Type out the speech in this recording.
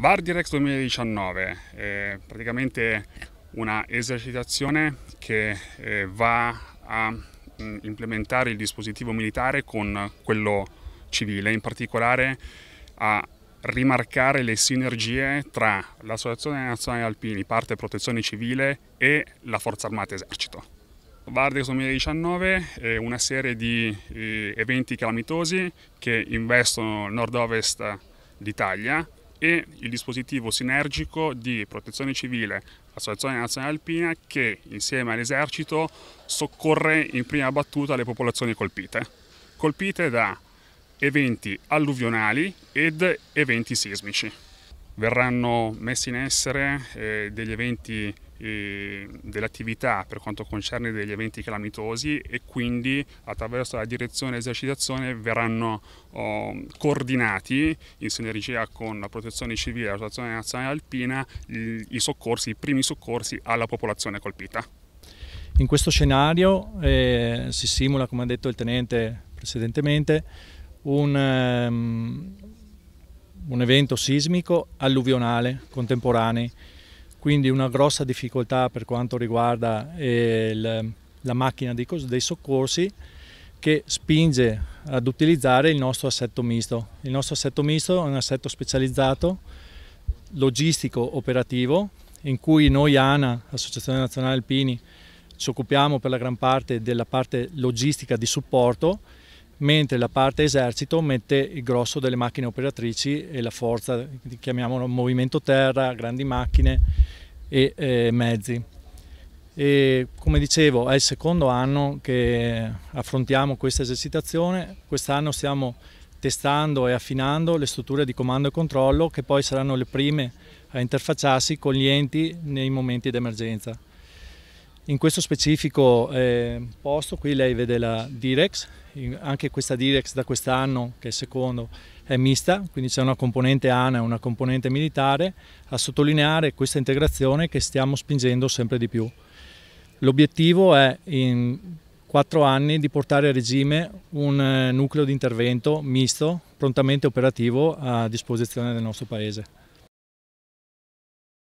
Vardirex 2019 è eh, praticamente una esercitazione che eh, va a mm, implementare il dispositivo militare con quello civile, in particolare a rimarcare le sinergie tra l'Associazione Nazionale Alpini, parte protezione civile e la Forza Armata Esercito. Vardex 2019 è una serie di eh, eventi calamitosi che investono il nord-ovest d'Italia e il dispositivo sinergico di protezione civile, associazione nazionale alpina che insieme all'esercito soccorre in prima battuta le popolazioni colpite, colpite da eventi alluvionali ed eventi sismici verranno messi in essere eh, degli eventi eh, delle attività per quanto concerne degli eventi calamitosi e quindi attraverso la direzione e esercitazione verranno oh, coordinati in sinergia con la protezione civile e la protezione nazionale alpina i, soccorsi, i primi soccorsi alla popolazione colpita. In questo scenario eh, si simula, come ha detto il tenente precedentemente, un, ehm, un evento sismico alluvionale contemporaneo, quindi una grossa difficoltà per quanto riguarda eh, il, la macchina dei, dei soccorsi che spinge ad utilizzare il nostro assetto misto. Il nostro assetto misto è un assetto specializzato, logistico, operativo, in cui noi ANA, Associazione Nazionale Alpini, ci occupiamo per la gran parte della parte logistica di supporto mentre la parte esercito mette il grosso delle macchine operatrici e la forza, chiamiamolo movimento terra, grandi macchine e eh, mezzi. E, come dicevo è il secondo anno che affrontiamo questa esercitazione, quest'anno stiamo testando e affinando le strutture di comando e controllo che poi saranno le prime a interfacciarsi con gli enti nei momenti d'emergenza. In questo specifico eh, posto qui lei vede la Direx, anche questa Direx da quest'anno, che è il secondo, è mista, quindi c'è una componente ANA e una componente militare, a sottolineare questa integrazione che stiamo spingendo sempre di più. L'obiettivo è in quattro anni di portare a regime un eh, nucleo di intervento misto, prontamente operativo a disposizione del nostro Paese.